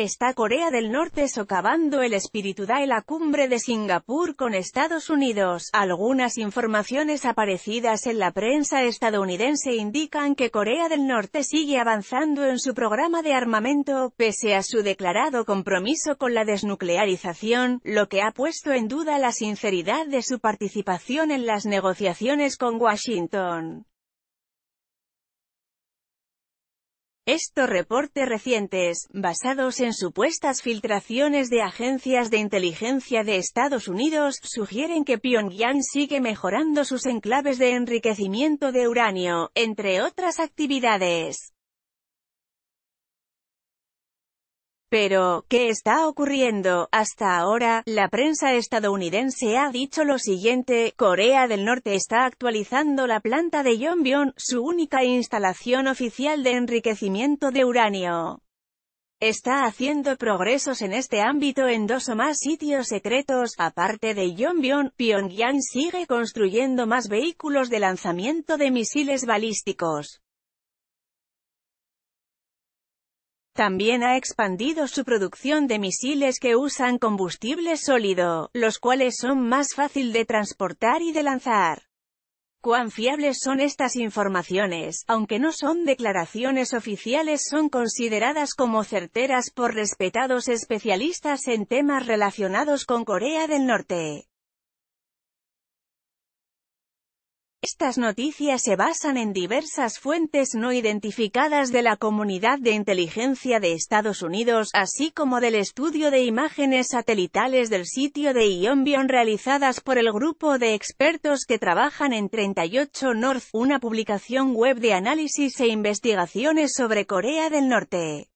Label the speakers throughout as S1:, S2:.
S1: Está Corea del Norte socavando el espíritu de la cumbre de Singapur con Estados Unidos. Algunas informaciones aparecidas en la prensa estadounidense indican que Corea del Norte sigue avanzando en su programa de armamento, pese a su declarado compromiso con la desnuclearización, lo que ha puesto en duda la sinceridad de su participación en las negociaciones con Washington. Estos reportes recientes, basados en supuestas filtraciones de agencias de inteligencia de Estados Unidos, sugieren que Pyongyang sigue mejorando sus enclaves de enriquecimiento de uranio, entre otras actividades. Pero, ¿qué está ocurriendo? Hasta ahora, la prensa estadounidense ha dicho lo siguiente, Corea del Norte está actualizando la planta de Yongbyon, su única instalación oficial de enriquecimiento de uranio. Está haciendo progresos en este ámbito en dos o más sitios secretos, aparte de Yongbyon, Pyongyang sigue construyendo más vehículos de lanzamiento de misiles balísticos. También ha expandido su producción de misiles que usan combustible sólido, los cuales son más fácil de transportar y de lanzar. Cuán fiables son estas informaciones, aunque no son declaraciones oficiales son consideradas como certeras por respetados especialistas en temas relacionados con Corea del Norte. Estas noticias se basan en diversas fuentes no identificadas de la comunidad de inteligencia de Estados Unidos, así como del estudio de imágenes satelitales del sitio de Ionbion realizadas por el grupo de expertos que trabajan en 38 North, una publicación web de análisis e investigaciones sobre Corea del Norte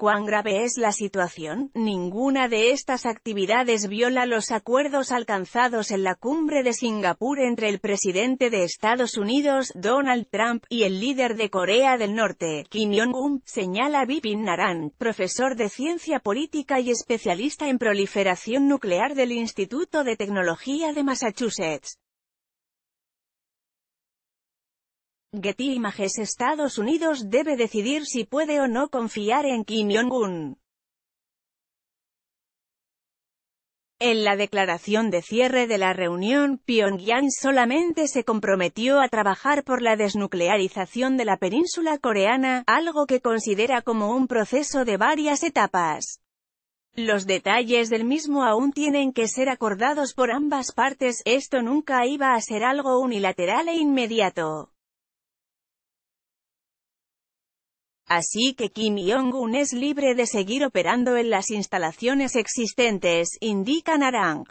S1: cuán grave es la situación, ninguna de estas actividades viola los acuerdos alcanzados en la cumbre de Singapur entre el presidente de Estados Unidos, Donald Trump, y el líder de Corea del Norte, Kim Jong-un, señala Bipin Naran, profesor de ciencia política y especialista en proliferación nuclear del Instituto de Tecnología de Massachusetts. Getty Images Estados Unidos debe decidir si puede o no confiar en Kim Jong-un. En la declaración de cierre de la reunión, Pyongyang solamente se comprometió a trabajar por la desnuclearización de la península coreana, algo que considera como un proceso de varias etapas. Los detalles del mismo aún tienen que ser acordados por ambas partes, esto nunca iba a ser algo unilateral e inmediato. Así que Kim Jong-un es libre de seguir operando en las instalaciones existentes, indica Narang.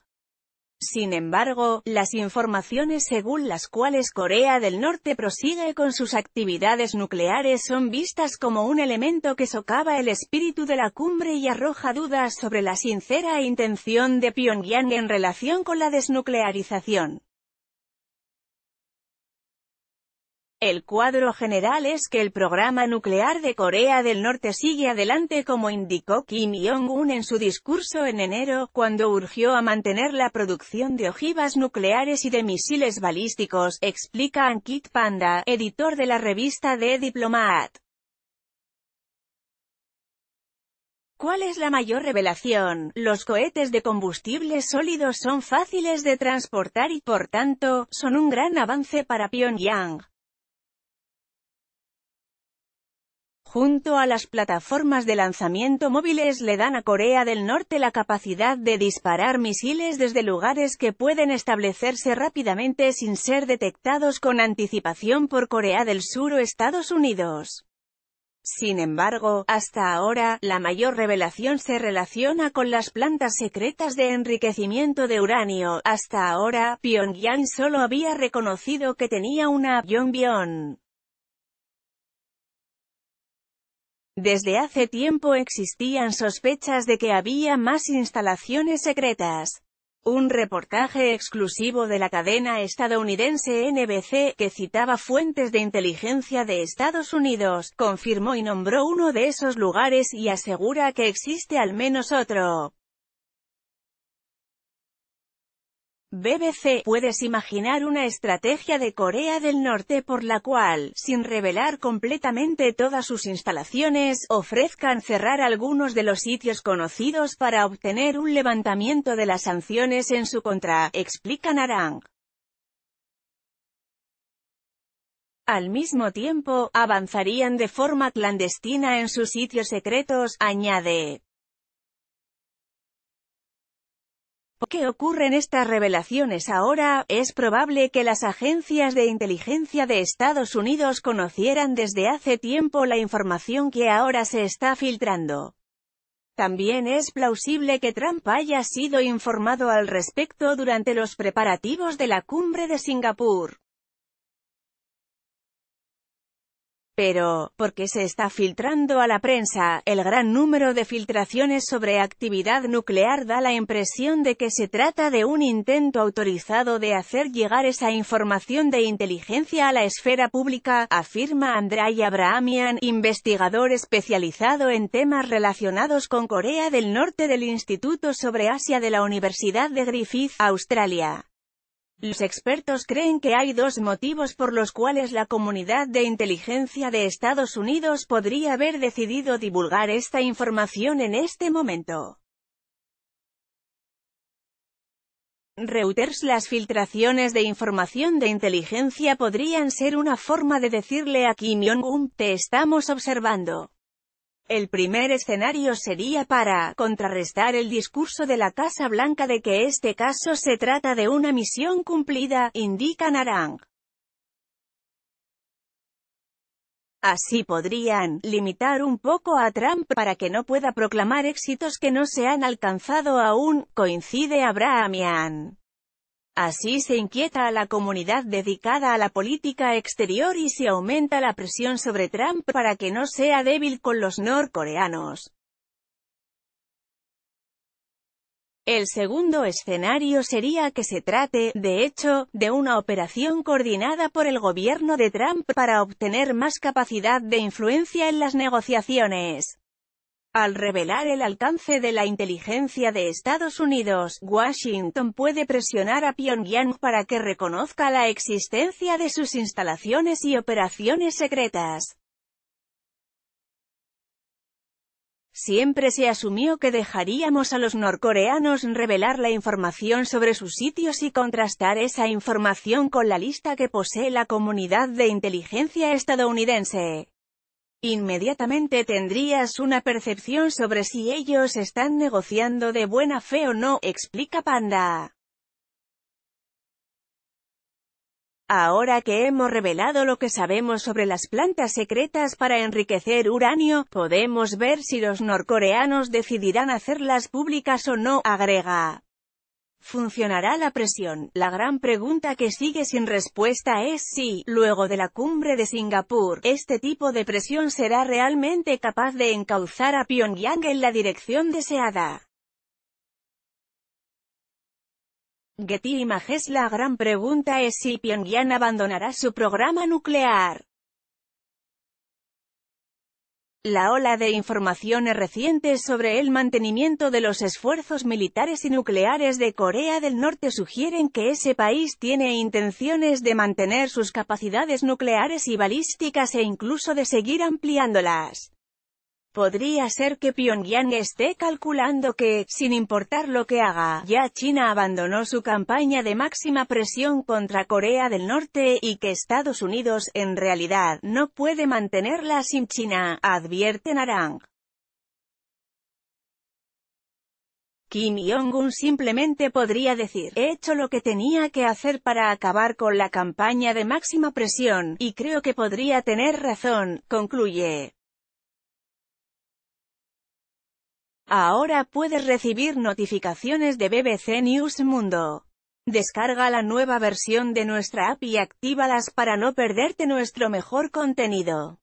S1: Sin embargo, las informaciones según las cuales Corea del Norte prosigue con sus actividades nucleares son vistas como un elemento que socava el espíritu de la cumbre y arroja dudas sobre la sincera intención de Pyongyang en relación con la desnuclearización. El cuadro general es que el programa nuclear de Corea del Norte sigue adelante como indicó Kim Jong-un en su discurso en enero, cuando urgió a mantener la producción de ojivas nucleares y de misiles balísticos, explica Ankit Panda, editor de la revista The Diplomat. ¿Cuál es la mayor revelación? Los cohetes de combustible sólido son fáciles de transportar y, por tanto, son un gran avance para Pyongyang. junto a las plataformas de lanzamiento móviles le dan a Corea del Norte la capacidad de disparar misiles desde lugares que pueden establecerse rápidamente sin ser detectados con anticipación por Corea del Sur o Estados Unidos. Sin embargo, hasta ahora, la mayor revelación se relaciona con las plantas secretas de enriquecimiento de uranio. Hasta ahora, Pyongyang solo había reconocido que tenía una Pyongyang. Desde hace tiempo existían sospechas de que había más instalaciones secretas. Un reportaje exclusivo de la cadena estadounidense NBC, que citaba fuentes de inteligencia de Estados Unidos, confirmó y nombró uno de esos lugares y asegura que existe al menos otro. BBC, puedes imaginar una estrategia de Corea del Norte por la cual, sin revelar completamente todas sus instalaciones, ofrezcan cerrar algunos de los sitios conocidos para obtener un levantamiento de las sanciones en su contra, explica Narang. Al mismo tiempo, avanzarían de forma clandestina en sus sitios secretos, añade. qué ocurren estas revelaciones ahora, es probable que las agencias de inteligencia de Estados Unidos conocieran desde hace tiempo la información que ahora se está filtrando. También es plausible que Trump haya sido informado al respecto durante los preparativos de la cumbre de Singapur. Pero, porque se está filtrando a la prensa? El gran número de filtraciones sobre actividad nuclear da la impresión de que se trata de un intento autorizado de hacer llegar esa información de inteligencia a la esfera pública, afirma Andrei Abrahamian, investigador especializado en temas relacionados con Corea del Norte del Instituto sobre Asia de la Universidad de Griffith, Australia. Los expertos creen que hay dos motivos por los cuales la comunidad de inteligencia de Estados Unidos podría haber decidido divulgar esta información en este momento. Reuters Las filtraciones de información de inteligencia podrían ser una forma de decirle a Kim Jong-un, te estamos observando. El primer escenario sería para contrarrestar el discurso de la Casa Blanca de que este caso se trata de una misión cumplida, indica Narang. Así podrían limitar un poco a Trump para que no pueda proclamar éxitos que no se han alcanzado aún, coincide Abrahamian. Así se inquieta a la comunidad dedicada a la política exterior y se aumenta la presión sobre Trump para que no sea débil con los norcoreanos. El segundo escenario sería que se trate, de hecho, de una operación coordinada por el gobierno de Trump para obtener más capacidad de influencia en las negociaciones. Al revelar el alcance de la inteligencia de Estados Unidos, Washington puede presionar a Pyongyang para que reconozca la existencia de sus instalaciones y operaciones secretas. Siempre se asumió que dejaríamos a los norcoreanos revelar la información sobre sus sitios y contrastar esa información con la lista que posee la comunidad de inteligencia estadounidense. Inmediatamente tendrías una percepción sobre si ellos están negociando de buena fe o no, explica Panda. Ahora que hemos revelado lo que sabemos sobre las plantas secretas para enriquecer uranio, podemos ver si los norcoreanos decidirán hacerlas públicas o no, agrega. ¿Funcionará la presión? La gran pregunta que sigue sin respuesta es si, luego de la cumbre de Singapur, este tipo de presión será realmente capaz de encauzar a Pyongyang en la dirección deseada. Getty Images La gran pregunta es si Pyongyang abandonará su programa nuclear. La ola de informaciones recientes sobre el mantenimiento de los esfuerzos militares y nucleares de Corea del Norte sugieren que ese país tiene intenciones de mantener sus capacidades nucleares y balísticas e incluso de seguir ampliándolas. Podría ser que Pyongyang esté calculando que, sin importar lo que haga, ya China abandonó su campaña de máxima presión contra Corea del Norte y que Estados Unidos, en realidad, no puede mantenerla sin China, advierte Narang. Kim Jong-un simplemente podría decir, he hecho lo que tenía que hacer para acabar con la campaña de máxima presión, y creo que podría tener razón, concluye. Ahora puedes recibir notificaciones de BBC News Mundo. Descarga la nueva versión de nuestra app y actívalas para no perderte nuestro mejor contenido.